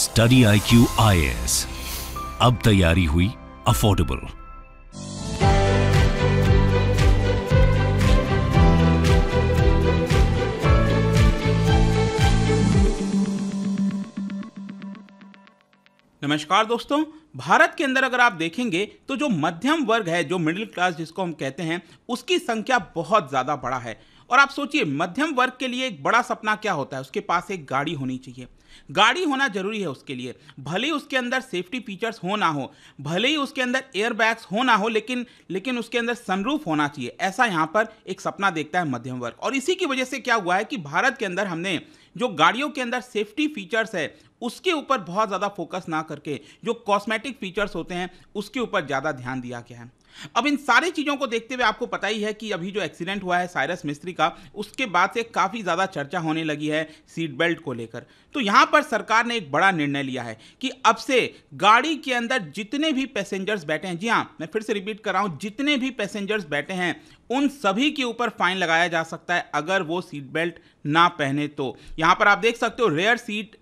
study I Q I S अब तैयारी हुई अफोर्डेबल नमस्कार दोस्तों भारत के अंदर अगर आप देखेंगे तो जो मध्यम वर्ग है जो मिडिल क्लास जिसको हम कहते हैं उसकी संख्या बहुत ज़्यादा बड़ा है और आप सोचिए मध्यम वर्ग के लिए एक बड़ा सपना क्या होता है उसके पास एक गाड़ी होनी चाहिए गाड़ी होना जरूरी है उसके लिए भले ही उसके अंदर सेफ्टी फीचर्स हो ना हो भले ही उसके अंदर एयरबैग्स हो ना हो लेकिन लेकिन उसके अंदर सनरूफ होना चाहिए ऐसा यहाँ पर एक सपना देखता है मध्यम वर्ग और इसी की वजह से क्या हुआ है कि भारत के अंदर हमने जो गाड़ियों के अंदर सेफ्टी फीचर्स है उसके ऊपर बहुत ज़्यादा फोकस ना करके जो कॉस्मेटिक फीचर्स होते हैं उसके ऊपर ज़्यादा ध्यान दिया गया है अब इन सारी चीज़ों को देखते हुए आपको पता ही है कि अभी जो एक्सीडेंट हुआ है साइरस मिस्त्री का उसके बाद से काफ़ी ज़्यादा चर्चा होने लगी है सीट बेल्ट को लेकर तो यहाँ पर सरकार ने एक बड़ा निर्णय लिया है कि अब से गाड़ी के अंदर जितने भी पैसेंजर्स बैठे हैं जी हाँ मैं फिर से रिपीट कर रहा हूँ जितने भी पैसेंजर्स बैठे हैं उन सभी के ऊपर फाइन लगाया जा सकता है अगर वो सीट बेल्ट ना पहने तो यहाँ पर आप देख सकते हो rear seat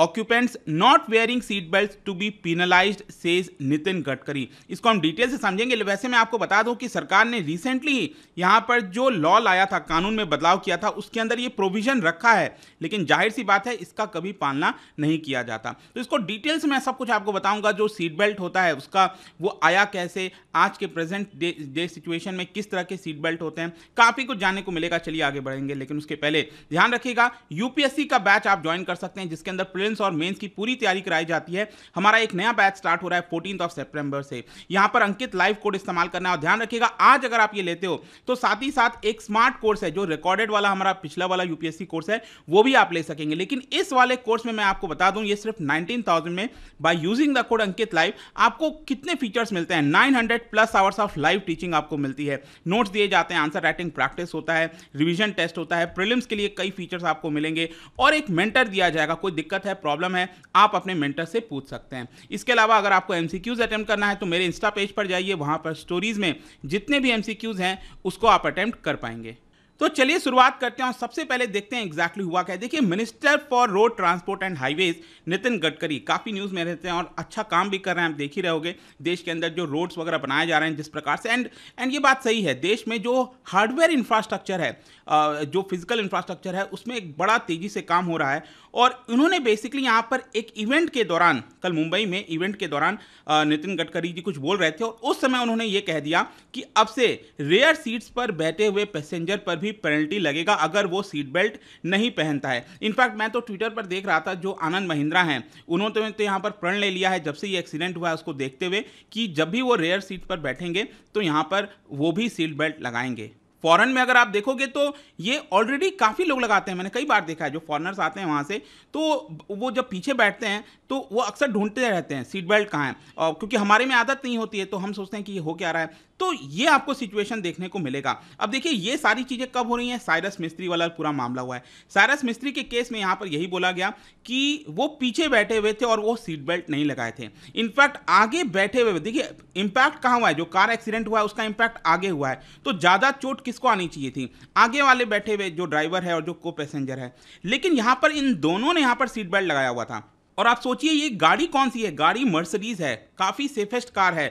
occupants not wearing seat belt to be penalised says Nitin Gadkari इसको हम डिटेल से समझेंगे वैसे मैं आपको बता दूं कि सरकार ने रिसेंटली यहां पर जो लॉ लाया था कानून में बदलाव किया था उसके अंदर ये प्रोविजन रखा है लेकिन जाहिर सी बात है इसका कभी पालना नहीं किया जाता तो इसको डिटेल्स में सब कुछ आपको बताऊंगा जो सीट बेल्ट होता है उसका वो आया कैसे आज के प्रेजेंट डे डे सिचुएशन में किस तरह के सीट बेल्ट होते हैं काफ़ी कुछ जानने को मिलेगा चलिए आगे बढ़ेंगे लेकिन उसके पहले ध्यान रखिएगा यूपीएससी का बैच आप ज्वाइन कर सकते हैं जिसके अंदर एंट्रेंस और मेंस की पूरी तैयारी कराई जाती है हमारा एक नया बैच स्टार्ट हो रहा है फोर्टीन ऑफ सेप्टेम्बर से यहाँ पर अंकित लाइव कोड इस्तेमाल करना और ध्यान रखिएगा आज अगर आप ये लेते हो तो साथ ही साथ एक स्मार्ट कोर्स है जो रिकॉर्डेड वाला हमारा पिछला वाला यूपीएससी कोर्स है वो भी आप ले सकेंगे लेकिन इस वाले कोर्स में मैं आपको बता दूं ये सिर्फ 19,000 में by using the code Ankit live आपको कितने फीचर्स मिलते हैं 900 plus hours of live teaching आपको मिलती है नोट्स दिए जाते हैं आंसर राइटिंग प्रैक्टिस होता है रिविजन टेस्ट होता है प्रिलिम्स के लिए कई फीचर्स आपको मिलेंगे और एक मेंटर दिया जाएगा कोई दिक्कत है प्रॉब्लम है आप अपने मेंटर से पूछ सकते हैं इसके अलावा अगर आपको एम अटेम्प्ट करना है तो मेरे इंस्टा पेज पर जाइए वहाँ पर स्टोरीज़ में जितने भी एम हैं उसको आप अटैम्प्ट कर पाएंगे तो चलिए शुरुआत करते हैं और सबसे पहले देखते हैं एग्जैक्टली हुआ क्या है देखिए minister for road transport and highways Nitin Gadkari काफ़ी न्यूज़ में रहते हैं और अच्छा काम भी कर रहे हैं आप देख ही रहोगे देश के अंदर जो रोड्स वगैरह बनाए जा रहे हैं जिस प्रकार से एंड एंड ये बात सही है देश में जो हार्डवेयर इंफ्रास्ट्रक्चर है जो फिजिकल इंफ्रास्ट्रक्चर है उसमें एक बड़ा तेज़ी से काम हो रहा है और इन्होंने बेसिकली यहाँ पर एक इवेंट के दौरान कल मुंबई में इवेंट के दौरान नितिन गडकरी जी कुछ बोल रहे थे और उस समय उन्होंने ये कह दिया कि अब से रेयर सीट्स पर बैठे हुए पैसेंजर पर भी भी पेनल्टी लगेगा अगर वो सीट बेल्ट नहीं पहनता है इनफैक्ट मैं तो ट्विटर पर देख रहा था जो आनंद महिंद्रा हैं उन्होंने तो, यहाँ पर प्रण ले लिया है जब से ये एक्सीडेंट हुआ है उसको देखते हुए कि जब भी वो रेयर सीट पर बैठेंगे तो यहाँ पर वो भी सीट बेल्ट लगाएंगे फॉरन में अगर आप देखोगे तो ये ऑलरेडी काफ़ी लोग लगाते हैं मैंने कई बार देखा है जो फॉरनर्स आते हैं वहाँ से तो वो जब पीछे बैठते हैं तो वो अक्सर ढूंढते रहते हैं सीट बेल्ट कहाँ है और क्योंकि हमारे में आदत नहीं होती है तो हम सोचते हैं कि ये हो क्या रहा है तो ये आपको सिचुएशन देखने को मिलेगा अब देखिए ये सारी चीज़ें कब हो रही हैं साइरस मिस्त्री वाला पूरा मामला हुआ है साइरस मिस्त्री के केस में यहाँ पर यही बोला गया कि वो पीछे बैठे हुए थे और वो सीट बेल्ट नहीं लगाए थे इनफैक्ट आगे बैठे हुए देखिए इम्पैक्ट कहाँ हुआ है जो कार एक्सीडेंट हुआ है उसका इम्पैक्ट आगे हुआ है तो ज़्यादा चोट किसको आनी चाहिए थी आगे वाले बैठे हुए जो ड्राइवर है और जो को पैसेंजर है लेकिन यहाँ पर इन दोनों ने यहाँ पर सीट बेल्ट लगाया हुआ था और आप सोचिए ये गाड़ी कौन सी है गाड़ी मर्सडीज़ है काफ़ी सेफेस्ट कार है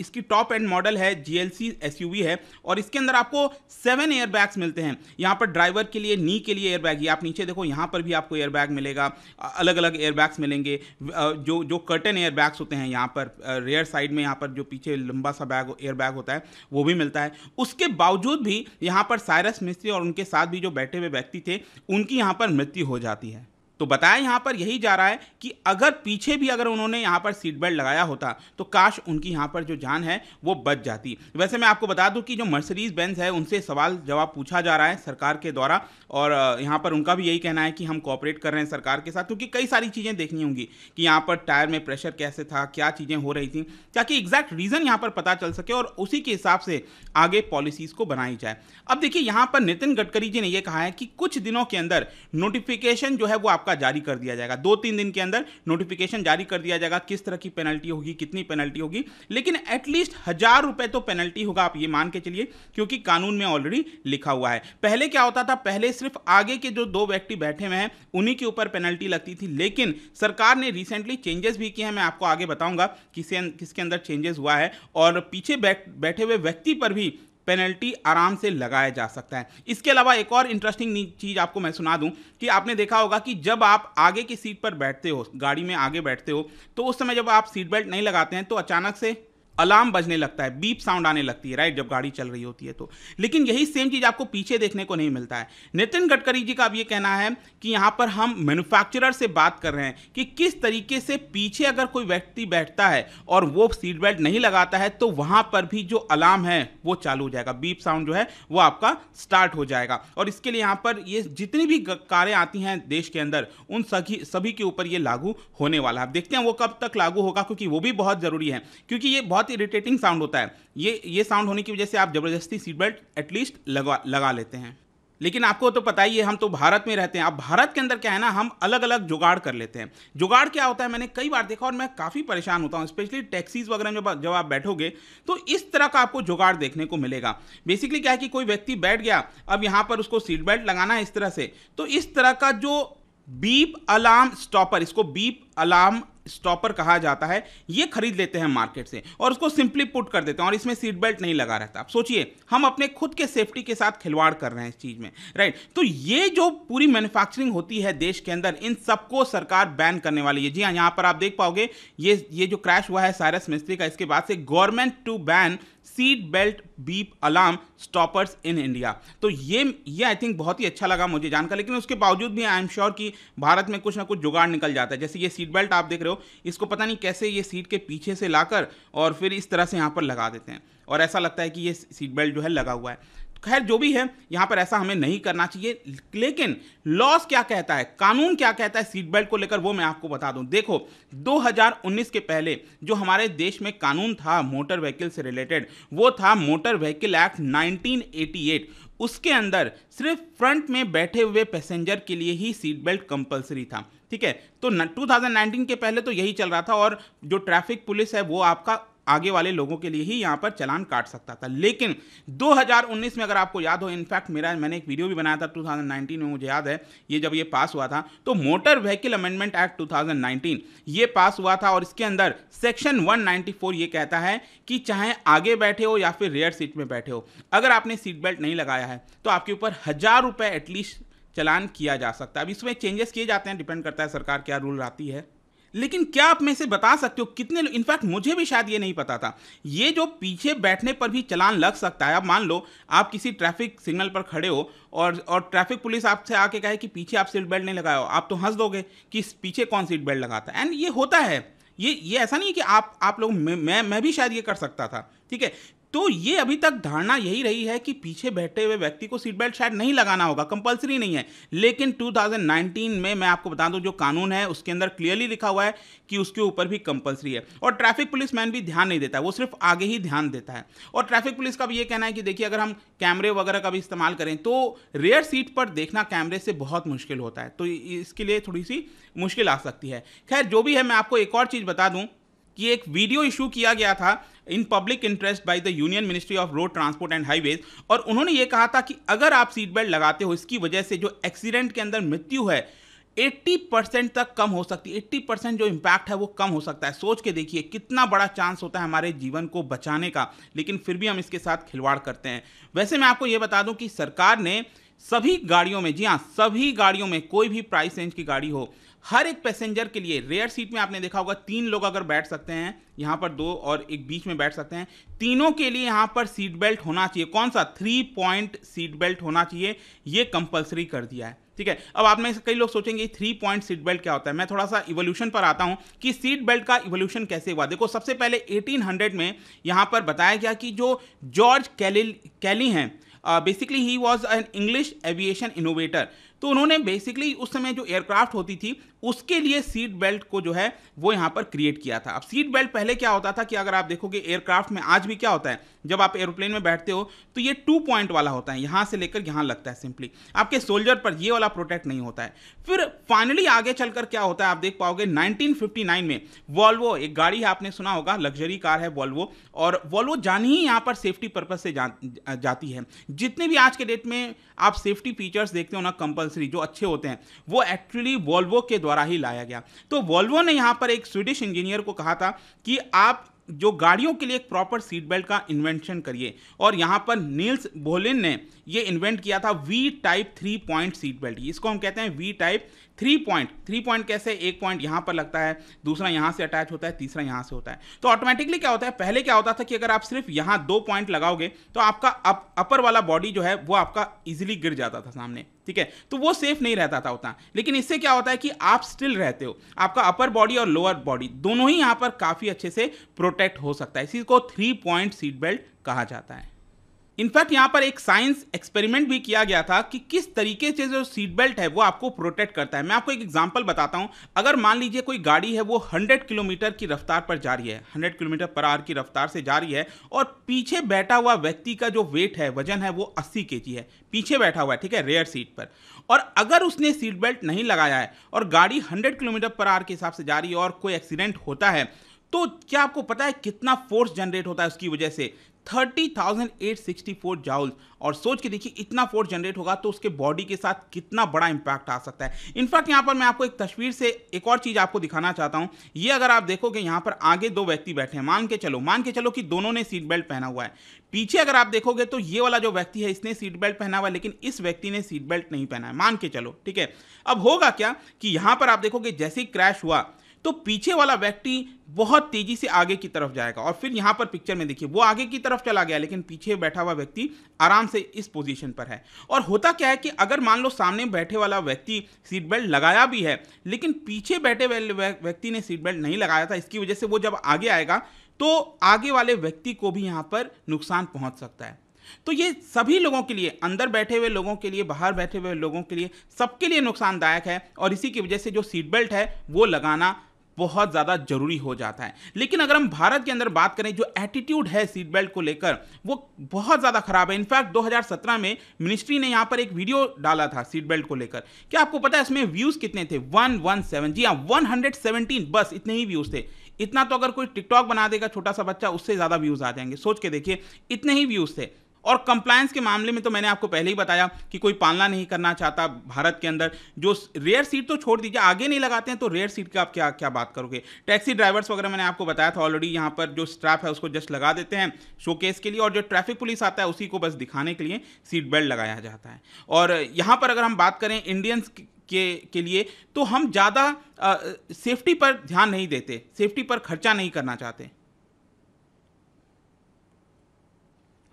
इसकी टॉप एंड मॉडल है G L C S U V है और इसके अंदर आपको सेवन एयरबैग्स मिलते हैं यहाँ पर ड्राइवर के लिए नी के लिए एयरबैग ये आप नीचे देखो यहाँ पर भी आपको एयरबैग मिलेगा अलग अलग एयरबैग्स मिलेंगे जो जो कर्टन एयरबैग्स होते हैं यहाँ पर रेयर साइड में यहाँ पर जो पीछे लंबा सा बैग एयरबैग होता है वो भी मिलता है उसके बावजूद भी यहाँ पर साइरस मिस्त्री और उनके साथ भी जो बैठे हुए व्यक्ति थे उनकी यहाँ पर मृत्यु हो जाती है तो बताया यहाँ पर यही जा रहा है कि अगर पीछे भी अगर उन्होंने यहाँ पर सीट बेल्ट लगाया होता तो काश उनकी यहाँ पर जो जान है वो बच जाती वैसे मैं आपको बता दूं कि जो मर्सरीज बेंस है उनसे सवाल जवाब पूछा जा रहा है सरकार के द्वारा और यहाँ पर उनका भी यही कहना है कि हम कॉपरेट कर रहे हैं सरकार के साथ क्योंकि कई सारी चीज़ें देखनी होंगी कि यहाँ पर टायर में प्रेशर कैसे था क्या चीज़ें हो रही थी ताकि एग्जैक्ट रीज़न यहाँ पर पता चल सके और उसी के हिसाब से आगे पॉलिसीज़ को बनाई जाए अब देखिए यहाँ पर नितिन गडकरी जी ने यह कहा है कि कुछ दिनों के अंदर नोटिफिकेशन जो है वो आप आपका जारी कर दिया जाएगा दो तीन दिन के अंदर नोटिफिकेशन जारी कर दिया जाएगा किस तरह की पेनल्टी होगी कितनी पेनल्टी होगी लेकिन एटलीस्ट हजार रुपए तो पेनल्टी होगा आप ये मान के चलिए क्योंकि कानून में ऑलरेडी लिखा हुआ है पहले क्या होता था पहले सिर्फ आगे के जो दो व्यक्ति बैठे हुए हैं उन्हीं के ऊपर पेनल्टी लगती थी लेकिन सरकार ने रिसेंटली चेंजेस भी किए हैं मैं आपको आगे बताऊंगा किसके अंदर चेंजेस हुआ है और पीछे बैठे हुए व्यक्ति पर भी पेनल्टी आराम से लगाया जा सकता है इसके अलावा एक और इंटरेस्टिंग चीज़ आपको मैं सुना दूं कि आपने देखा होगा कि जब आप आगे की सीट पर बैठते हो गाड़ी में आगे बैठते हो तो उस समय जब आप सीट बेल्ट नहीं लगाते हैं तो अचानक से अलार्म बजने लगता है बीप साउंड आने लगती है राइट जब गाड़ी चल रही होती है तो लेकिन यही सेम चीज़ आपको पीछे देखने को नहीं मिलता है नितिन गडकरी जी का अब ये कहना है कि यहाँ पर हम मैन्युफैक्चरर से बात कर रहे हैं कि किस तरीके से पीछे अगर कोई व्यक्ति बैठता है और वो सीट बेल्ट नहीं लगाता है तो वहाँ पर भी जो अलार्म है वो चालू हो जाएगा बीप साउंड जो है वो आपका स्टार्ट हो जाएगा और इसके लिए यहाँ पर ये जितनी भी कारें आती हैं देश के अंदर उन सभी सभी के ऊपर ये लागू होने वाला है देखते हैं वो कब तक लागू होगा क्योंकि वो भी बहुत ज़रूरी है क्योंकि ये बहुत बहुत इरिटेटिंग साउंड होता है ये ये साउंड होने की वजह से आप ज़बरदस्ती सीट बेल्ट एटलीस्ट लगा लगा लेते हैं लेकिन आपको तो पता ही है हम तो भारत में रहते हैं अब भारत के अंदर क्या है ना हम अलग अलग जुगाड़ कर लेते हैं जुगाड़ क्या होता है मैंने कई बार देखा और मैं काफ़ी परेशान होता हूँ स्पेशली टैक्सीज वगैरह में जब आप बैठोगे तो इस तरह का आपको जुगाड़ देखने को मिलेगा बेसिकली क्या है कि कोई व्यक्ति बैठ गया अब यहाँ पर उसको सीट बेल्ट लगाना है इस तरह से तो इस तरह का जो बीप अलार्म स्टॉपर इसको बीप अलार्म स्टॉपर कहा जाता है ये खरीद लेते हैं मार्केट से और उसको सिंपली पुट कर देते हैं और इसमें सीट बेल्ट नहीं लगा रहता आप सोचिए हम अपने खुद के सेफ्टी के साथ खिलवाड़ कर रहे हैं इस चीज़ में राइट तो ये जो पूरी मैन्युफैक्चरिंग होती है देश के अंदर इन सबको सरकार बैन करने वाली है जी हाँ यहाँ पर आप देख पाओगे ये ये जो क्रैश हुआ है सायरस मिस्त्री का इसके बाद से government to ban seat belt beep alarm stoppers in India तो ये ये आई थिंक बहुत ही अच्छा लगा मुझे जानकर लेकिन उसके बावजूद भी आई एम श्योर कि भारत में कुछ ना कुछ जुगाड़ निकल जाता है जैसे ये सीट सीट बेल्ट आप देख रहे हो इसको पता नहीं कैसे ये सीट के पीछे से लाकर और फिर इस तरह से यहाँ पर लगा देते हैं और ऐसा लगता है कि ये सीट बेल्ट जो है लगा हुआ है खैर जो भी है यहाँ पर ऐसा हमें नहीं करना चाहिए लेकिन लॉस क्या कहता है कानून क्या कहता है सीट बेल्ट को लेकर वो मैं आपको बता दूं देखो 2019 के पहले जो हमारे देश में कानून था मोटर व्हीकल से रिलेटेड वो था मोटर व्हीकल एक्ट 1988 उसके अंदर सिर्फ फ्रंट में बैठे हुए पैसेंजर के लिए ही सीट बेल्ट कंपलसरी था ठीक है तो 2019 के पहले तो यही चल रहा था और जो ट्रैफिक पुलिस है वो आपका आगे वाले लोगों के लिए ही यहाँ पर चलान काट सकता था लेकिन 2019 में अगर आपको याद हो इनफैक्ट मेरा मैंने एक वीडियो भी बनाया था 2019 में मुझे याद है ये जब ये पास हुआ था तो मोटर व्हीकल अमेंडमेंट एक्ट 2019 ये पास हुआ था और इसके अंदर सेक्शन 194 ये कहता है कि चाहे आगे बैठे हो या फिर रेयर सीट में बैठे हो अगर आपने सीट बेल्ट नहीं लगाया है तो आपके ऊपर हज़ार रुपये एटलीस्ट चलान किया जा सकता है अब इसमें चेंजेस किए जाते हैं डिपेंड करता है सरकार क्या रूल आती है लेकिन क्या आप में से बता सकते हो कितने लोग इनफैक्ट मुझे भी शायद ये नहीं पता था ये जो पीछे बैठने पर भी चलान लग सकता है आप मान लो आप किसी ट्रैफिक सिग्नल पर खड़े हो और और ट्रैफिक पुलिस आपसे आके कहे कि पीछे आप सीट बेल्ट नहीं लगाए आप तो हंस दोगे कि पीछे कौन सीट बेल्ट लगाता है एंड ये होता है ये ये ऐसा नहीं है कि आप आप लोग मैं मैं भी शायद ये कर सकता था ठीक है तो ये अभी तक धारणा यही रही है कि पीछे बैठे हुए व्यक्ति को सीट बेल्ट शायद नहीं लगाना होगा कंपलसरी नहीं है लेकिन 2019 में मैं आपको बता दूं जो कानून है उसके अंदर क्लियरली लिखा हुआ है कि उसके ऊपर भी कंपलसरी है और ट्रैफिक पुलिस मैन भी ध्यान नहीं देता है वो सिर्फ आगे ही ध्यान देता है और ट्रैफिक पुलिस का भी ये कहना है कि देखिए अगर हम कैमरे वगैरह का भी इस्तेमाल करें तो रेयर सीट पर देखना कैमरे से बहुत मुश्किल होता है तो इसके लिए थोड़ी सी मुश्किल आ सकती है खैर जो भी है मैं आपको एक और चीज़ बता दूँ कि एक वीडियो इशू किया गया था in public interest by the union ministry of road transport and highways और उन्होंने ये कहा था कि अगर आप सीट बेल्ट लगाते हो इसकी वजह से जो एक्सीडेंट के अंदर मृत्यु है 80 परसेंट तक कम हो सकती है एट्टी परसेंट जो इम्पैक्ट है वो कम हो सकता है सोच के देखिए कितना बड़ा चांस होता है हमारे जीवन को बचाने का लेकिन फिर भी हम इसके साथ खिलवाड़ करते हैं वैसे मैं आपको ये बता दूं कि सरकार ने सभी गाड़ियों में जी हाँ सभी गाड़ियों में कोई भी प्राइस रेंज की गाड़ी हो हर एक पैसेंजर के लिए रेयर सीट में आपने देखा होगा तीन लोग अगर बैठ सकते हैं यहाँ पर दो और एक बीच में बैठ सकते हैं तीनों के लिए यहाँ पर सीट बेल्ट होना चाहिए कौन सा थ्री पॉइंट सीट बेल्ट होना चाहिए ये कंपलसरी कर दिया है ठीक है अब आप में से कई लोग सोचेंगे थ्री पॉइंट सीट बेल्ट क्या होता है मैं थोड़ा सा इवोल्यूशन पर आता हूं कि सीट बेल्ट का इवोल्यूशन कैसे हुआ देखो सबसे पहले 1800 में यहां पर बताया गया कि जो जॉर्ज कैली कैली हैं basically he was an English aviation innovator तो उन्होंने बेसिकली उस समय जो एयरक्राफ्ट होती थी उसके लिए सीट बेल्ट को जो है वो यहाँ पर क्रिएट किया था अब सीट बेल्ट पहले क्या होता था कि अगर आप देखोगे एयरक्राफ्ट में आज भी क्या होता है जब आप एयरोप्लेन में बैठते हो तो ये टू पॉइंट वाला होता है यहाँ से लेकर यहाँ लगता है सिंपली आपके सोल्जर पर ये वाला प्रोटेक्ट नहीं होता है फिर फाइनली आगे चलकर क्या होता है आप देख पाओगे नाइनटीन में वॉल्वो एक गाड़ी है आपने सुना होगा लग्जरी कार है वॉल्वो और वॉल्वो जानी ही यहाँ पर सेफ्टी पर्पज से जा, जाती है जितने भी आज के डेट में आप सेफ्टी फीचर्स देखते हो ना कंपल्सरी कंपलसरी जो अच्छे होते हैं वो एक्चुअली वॉल्वो के द्वारा ही लाया गया तो वॉल्वो ने यहाँ पर एक स्वीडिश इंजीनियर को कहा था कि आप जो गाड़ियों के लिए एक प्रॉपर सीट बेल्ट का इन्वेंशन करिए और यहाँ पर नील्स बोलिन ने ये इन्वेंट किया था V type three point seat belt इसको हम कहते हैं V type three point three point कैसे एक पॉइंट यहाँ पर लगता है दूसरा यहाँ से अटैच होता है तीसरा यहाँ से होता है तो ऑटोमेटिकली क्या होता है पहले क्या होता था कि अगर आप सिर्फ यहाँ दो पॉइंट लगाओगे तो आपका अप, अपर वाला बॉडी जो है वो आपका इजिली गिर जाता था सामने ठीक है तो वो सेफ नहीं रहता था उतना लेकिन इससे क्या होता है कि आप स्टिल रहते हो आपका अपर बॉडी और लोअर बॉडी दोनों ही यहाँ पर काफ़ी अच्छे से प्रोटेक्ट हो सकता है इसी को थ्री पॉइंट सीट बेल्ट कहा जाता है इनफैक्ट यहाँ पर एक साइंस एक्सपेरिमेंट भी किया गया था कि किस तरीके से जो सीट बेल्ट है वो आपको प्रोटेक्ट करता है मैं आपको एक एग्जांपल बताता हूँ अगर मान लीजिए कोई गाड़ी है वो 100 किलोमीटर की रफ्तार पर जा रही है 100 किलोमीटर पर आर की रफ्तार से जा रही है और पीछे बैठा हुआ व्यक्ति का जो वेट है वजन है वो अस्सी के है पीछे बैठा हुआ है ठीक है रेयर सीट पर और अगर उसने सीट बेल्ट नहीं लगाया है और गाड़ी हंड्रेड किलोमीटर पर आर के हिसाब से जा रही है और कोई एक्सीडेंट होता है तो क्या आपको पता है कितना फोर्स जनरेट होता है उसकी वजह से 30,864 जाउल और सोच के देखिए इतना फोर्स जनरेट होगा तो उसके बॉडी के साथ कितना बड़ा इंपैक्ट आ सकता है इनफैक्ट यहाँ पर मैं आपको एक तस्वीर से एक और चीज़ आपको दिखाना चाहता हूँ ये अगर आप देखोगे यहाँ पर आगे दो व्यक्ति बैठे हैं मान के चलो मान के चलो कि दोनों ने सीट बेल्ट पहना हुआ है पीछे अगर आप देखोगे तो ये वाला जो व्यक्ति है इसने सीट बेल्ट पहना हुआ है लेकिन इस व्यक्ति ने सीट बेल्ट नहीं पहना है मान के चलो ठीक है अब होगा क्या कि यहाँ पर आप देखोगे जैसे ही क्रैश हुआ तो पीछे वाला व्यक्ति बहुत तेजी से आगे की तरफ जाएगा और फिर यहाँ पर पिक्चर में देखिए वो आगे की तरफ चला गया लेकिन पीछे बैठा हुआ व्यक्ति आराम से इस पोजीशन पर है और होता क्या है कि अगर मान लो सामने बैठे वाला व्यक्ति सीट बेल्ट लगाया भी है लेकिन पीछे बैठे वाले व्यक्ति ने सीट बेल्ट नहीं लगाया था इसकी वजह से वो जब आगे आएगा तो आगे वाले व्यक्ति को भी यहाँ पर नुकसान पहुँच सकता है तो ये सभी लोगों के लिए अंदर बैठे हुए लोगों के लिए बाहर बैठे हुए लोगों के लिए सबके लिए नुकसानदायक है और इसी की वजह से जो सीट बेल्ट है वो लगाना बहुत ज़्यादा जरूरी हो जाता है लेकिन अगर हम भारत के अंदर बात करें जो एटीट्यूड है सीट बेल्ट को लेकर वो बहुत ज़्यादा खराब है इनफैक्ट 2017 में मिनिस्ट्री ने यहाँ पर एक वीडियो डाला था सीट बेल्ट को लेकर क्या आपको पता है इसमें व्यूज़ कितने थे वन वन सेवन जी हाँ वन हंड्रेड सेवनटीन बस इतने ही व्यूज़ थे इतना तो अगर कोई टिकटॉक बना देगा छोटा सा बच्चा उससे ज़्यादा व्यूज़ आ जाएंगे सोच के देखिए इतने ही व्यूज़ थे और कंप्लायंस के मामले में तो मैंने आपको पहले ही बताया कि कोई पालना नहीं करना चाहता भारत के अंदर जो रेयर सीट तो छोड़ दीजिए आगे नहीं लगाते हैं तो रेयर सीट का आप क्या क्या बात करोगे टैक्सी ड्राइवर्स वगैरह मैंने आपको बताया था ऑलरेडी यहाँ पर जो स्ट्रैप है उसको जस्ट लगा देते हैं शोकेस के लिए और जो ट्रैफिक पुलिस आता है उसी को बस दिखाने के लिए सीट बेल्ट लगाया जाता है और यहाँ पर अगर हम बात करें इंडियंस के के लिए तो हम ज़्यादा सेफ्टी पर ध्यान नहीं देते सेफ्टी पर खर्चा नहीं करना चाहते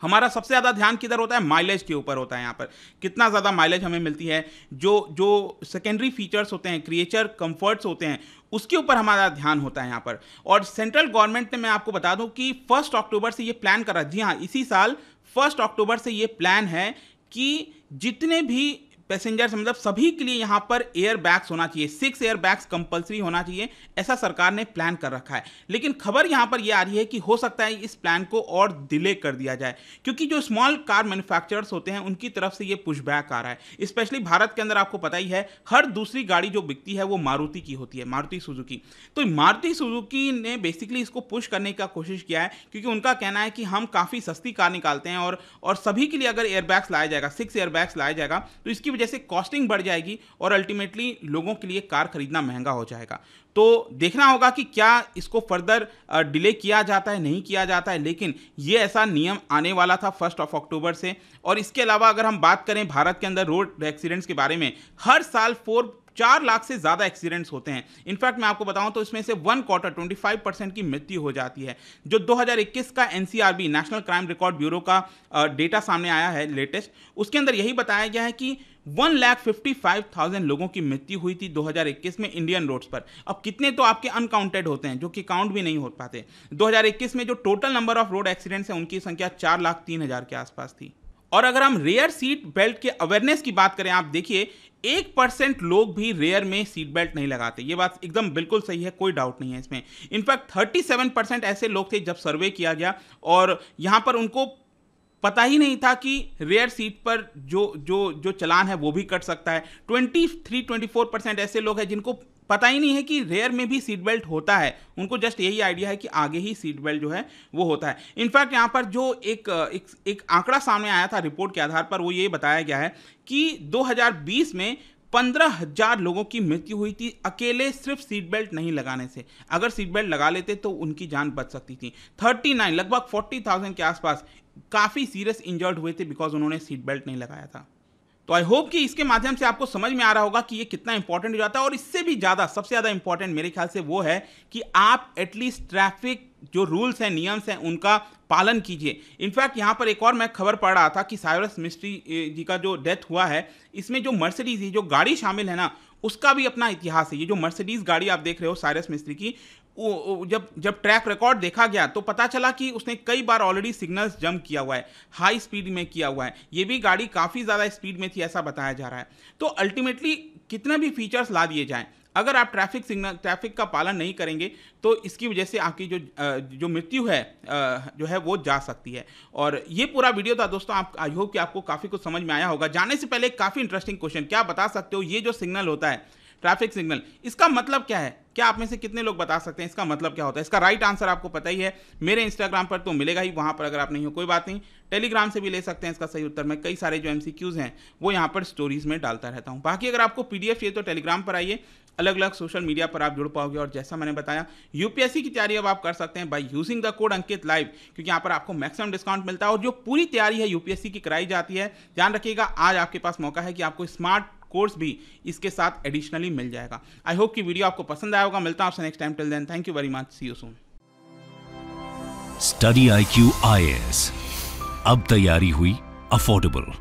हमारा सबसे ज़्यादा ध्यान किधर होता है माइलेज के ऊपर होता है यहाँ पर कितना ज़्यादा माइलेज हमें मिलती है जो जो सेकेंडरी फीचर्स होते हैं क्रिएचर कंफर्ट्स होते हैं उसके ऊपर हमारा ध्यान होता है यहाँ पर और सेंट्रल गवर्नमेंट ने मैं आपको बता दूँ कि फर्स्ट अक्टूबर से ये प्लान करा जी हाँ इसी साल फर्स्ट अक्टूबर से ये प्लान है कि जितने भी पैसेंजर्स मतलब सभी के लिए यहाँ पर एयर बैग्स होना चाहिए सिक्स एयर बैग्स कंपलसरी होना चाहिए ऐसा सरकार ने प्लान कर रखा है लेकिन खबर यहाँ पर यह आ रही है कि हो सकता है इस प्लान को और डिले कर दिया जाए क्योंकि जो स्मॉल कार मैन्युफैक्चरर्स होते हैं उनकी तरफ से ये पुशबैक आ रहा है स्पेशली भारत के अंदर आपको पता ही है हर दूसरी गाड़ी जो बिकती है वो मारुति की होती है मारुति सुजुकी तो मारुति सुजुकी ने बेसिकली इसको पुश करने का कोशिश किया है क्योंकि उनका कहना है कि हम काफ़ी सस्ती कार निकालते हैं और, और सभी के लिए अगर एयरबैग्स लाया जाएगा सिक्स एयरबैग्स लाया जाएगा तो इसकी वजह जैसे कॉस्टिंग बढ़ जाएगी और अल्टीमेटली लोगों के लिए कार खरीदना महंगा हो जाएगा तो देखना होगा कि क्या इसको फर्दर डिले किया जाता है नहीं किया जाता है लेकिन ये ऐसा नियम आने वाला था फर्स्ट ऑफ अक्टूबर से और इसके अलावा अगर हम बात करें भारत के अंदर रोड एक्सीडेंट्स के बारे में हर साल फोर चार लाख से ज़्यादा एक्सीडेंट्स होते हैं इनफैक्ट मैं आपको बताऊं तो इसमें से one quarter twenty five percent की मृत्यु हो जाती है जो 2021 का NCRB national crime record bureau का डेटा सामने आया है लेटेस्ट उसके अंदर यही बताया गया है कि one lakh fifty five thousand लोगों की मृत्यु हुई थी 2021 में इंडियन रोड्स पर अब कितने तो आपके अनकाउंटेड होते हैं जो कि काउंट भी नहीं हो पाते 2021 में जो total number of road accidents हैं उनकी संख्या चार लाख तीन हजार के आसपास थी और अगर हम रेयर सीट बेल्ट के अवेयरनेस की बात करें आप देखिए एक परसेंट लोग भी रेयर में सीट बेल्ट नहीं लगाते ये बात एकदम बिल्कुल सही है कोई डाउट नहीं है इसमें इनफैक्ट थर्टी सेवन परसेंट ऐसे लोग थे जब सर्वे किया गया और यहाँ पर उनको पता ही नहीं था कि रेयर सीट पर जो जो जो चलान है वो भी कट सकता है 23 24 परसेंट ऐसे लोग हैं जिनको पता ही नहीं है कि रेयर में भी सीट बेल्ट होता है उनको जस्ट यही आइडिया है कि आगे ही सीट बेल्ट जो है वो होता है इनफैक्ट यहाँ पर जो एक एक, एक आंकड़ा सामने आया था रिपोर्ट के आधार पर वो ये बताया गया है कि 2020 में पंद्रह हजार लोगों की मृत्यु हुई थी अकेले सिर्फ सीट बेल्ट नहीं लगाने से अगर सीट बेल्ट लगा लेते तो उनकी जान बच सकती थी थर्टी नाइन लगभग फोर्टी थाउजेंड के आसपास काफ़ी सीरियस इंजर्ड हुए थे बिकॉज उन्होंने सीट बेल्ट नहीं लगाया था आई तो होप कि इसके माध्यम से आपको समझ में आ रहा होगा कि ये कितना इंपॉर्टेंट हो जाता है और इससे भी ज़्यादा सबसे ज़्यादा इंपॉर्टेंट मेरे ख्याल से वो है कि आप एटलीस्ट ट्रैफिक जो रूल्स हैं नियम्स हैं उनका पालन कीजिए इनफैक्ट यहाँ पर एक और मैं खबर पढ़ रहा था कि साइरस मिस्ट्री जी का जो डेथ हुआ है इसमें जो मर्सिडीज जो गाड़ी शामिल है ना उसका भी अपना इतिहास है ये जो मर्सिडीज गाड़ी आप देख रहे हो साइरस मिस्त्री की वो जब जब ट्रैक रिकॉर्ड देखा गया तो पता चला कि उसने कई बार ऑलरेडी सिग्नल्स जंप किया हुआ है हाई स्पीड में किया हुआ है ये भी गाड़ी काफ़ी ज़्यादा स्पीड में थी ऐसा बताया जा रहा है तो अल्टीमेटली कितने भी फीचर्स ला दिए जाएँ अगर आप ट्रैफिक सिग्नल ट्रैफिक का पालन नहीं करेंगे तो इसकी वजह से आपकी जो जो मृत्यु है जो है वो जा सकती है और ये पूरा वीडियो था दोस्तों आप आई होप कि आपको काफ़ी कुछ समझ में आया होगा जाने से पहले काफ़ी इंटरेस्टिंग क्वेश्चन क्या बता सकते हो ये जो सिग्नल होता है ट्रैफिक सिग्नल इसका मतलब क्या है क्या आप में से कितने लोग बता सकते हैं इसका मतलब क्या होता है इसका राइट आंसर आपको पता ही है मेरे इंस्टाग्राम पर तो मिलेगा ही वहाँ पर अगर आप नहीं हो कोई बात नहीं टेलीग्राम से भी ले सकते हैं इसका सही उत्तर मैं कई सारे जो एम हैं वो यहाँ पर स्टोरीज में डालता रहता हूँ बाकी अगर आपको पी चाहिए तो टेलीग्राम पर आइए अलग अलग सोशल मीडिया पर आप जुड़ पाओगे और जैसा मैंने बताया यूपीएससी की तैयारी अब आप कर सकते हैं by using the code Ankit live क्योंकि यहाँ पर आपको मैक्सिमम डिस्काउंट मिलता है और जो पूरी तैयारी है यूपीएससी की कराई जाती है ध्यान रखिएगा आज आपके पास मौका है कि आपको स्मार्ट कोर्स भी इसके साथ एडिशनली मिल जाएगा आई होप कि वीडियो आपको पसंद आया होगा मिलता हूं आपसे next time till then thank you very much see you soon Study I Q I S अब तैयारी हुई अफोर्डेबल